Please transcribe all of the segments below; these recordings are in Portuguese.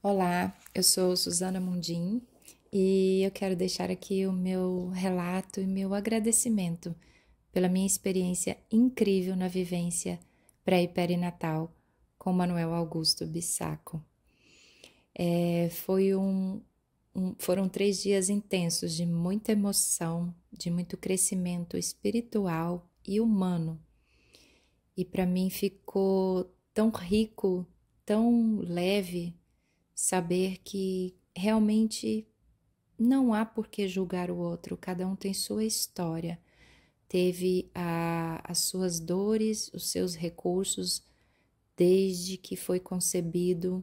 Olá, eu sou Suzana Mundim e eu quero deixar aqui o meu relato e meu agradecimento pela minha experiência incrível na vivência pré-perinatal com Manuel Augusto Bissaco. É, foi um, um, foram três dias intensos de muita emoção, de muito crescimento espiritual e humano. E para mim ficou tão rico, tão leve, saber que realmente não há por que julgar o outro, cada um tem sua história, teve a, as suas dores, os seus recursos desde que foi concebido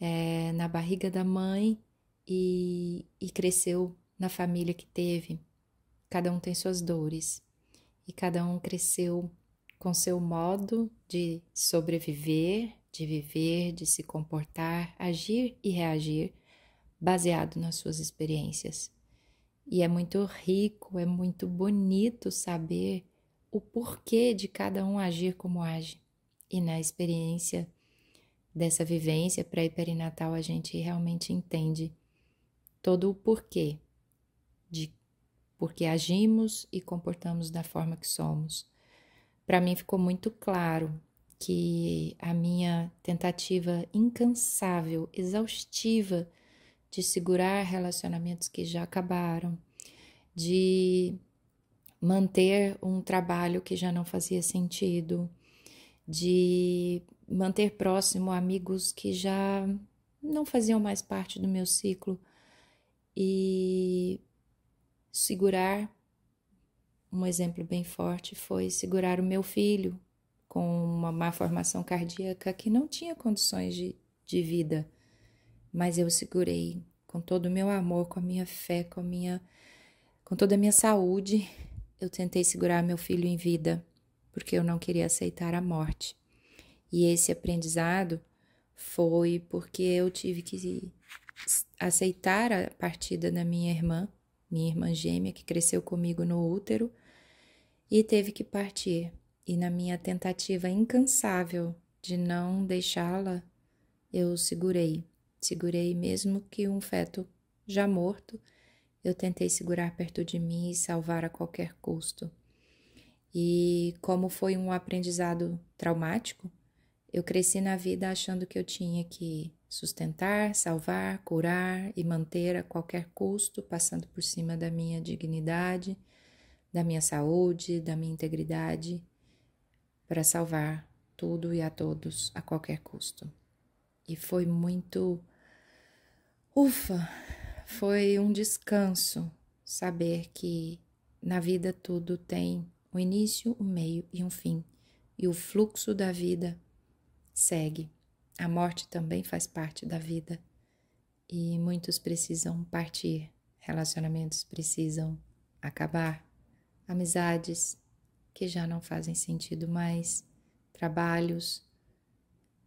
é, na barriga da mãe e, e cresceu na família que teve. Cada um tem suas dores e cada um cresceu com seu modo de sobreviver de viver, de se comportar, agir e reagir baseado nas suas experiências. E é muito rico, é muito bonito saber o porquê de cada um agir como age. E na experiência dessa vivência pré-perinatal, a gente realmente entende todo o porquê de porque agimos e comportamos da forma que somos. Para mim ficou muito claro que a minha tentativa incansável, exaustiva de segurar relacionamentos que já acabaram, de manter um trabalho que já não fazia sentido, de manter próximo amigos que já não faziam mais parte do meu ciclo e segurar um exemplo bem forte foi segurar o meu filho com uma má formação cardíaca que não tinha condições de, de vida. Mas eu segurei com todo o meu amor, com a minha fé, com a minha com toda a minha saúde, eu tentei segurar meu filho em vida, porque eu não queria aceitar a morte. E esse aprendizado foi porque eu tive que aceitar a partida da minha irmã, minha irmã gêmea, que cresceu comigo no útero, e teve que partir e na minha tentativa incansável de não deixá-la, eu segurei. Segurei mesmo que um feto já morto, eu tentei segurar perto de mim e salvar a qualquer custo. E como foi um aprendizado traumático, eu cresci na vida achando que eu tinha que sustentar, salvar, curar e manter a qualquer custo, passando por cima da minha dignidade, da minha saúde, da minha integridade para salvar tudo e a todos a qualquer custo. E foi muito. Ufa! Foi um descanso saber que na vida tudo tem um início, um meio e um fim, e o fluxo da vida segue. A morte também faz parte da vida e muitos precisam partir, relacionamentos precisam acabar, amizades que já não fazem sentido mais, trabalhos.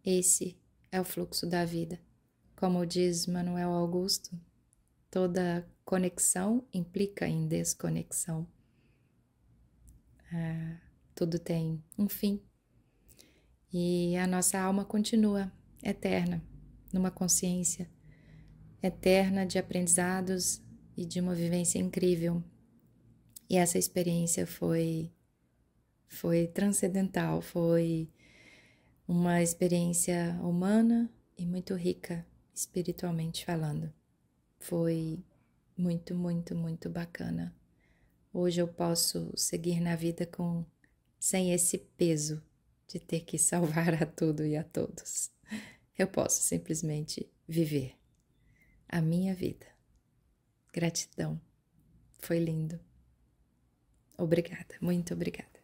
Esse é o fluxo da vida. Como diz Manuel Augusto, toda conexão implica em desconexão. Ah, tudo tem um fim. E a nossa alma continua eterna, numa consciência eterna de aprendizados e de uma vivência incrível. E essa experiência foi foi transcendental, foi uma experiência humana e muito rica espiritualmente falando. Foi muito, muito, muito bacana. Hoje eu posso seguir na vida com sem esse peso de ter que salvar a tudo e a todos. Eu posso simplesmente viver a minha vida. Gratidão. Foi lindo. Obrigada, muito obrigada.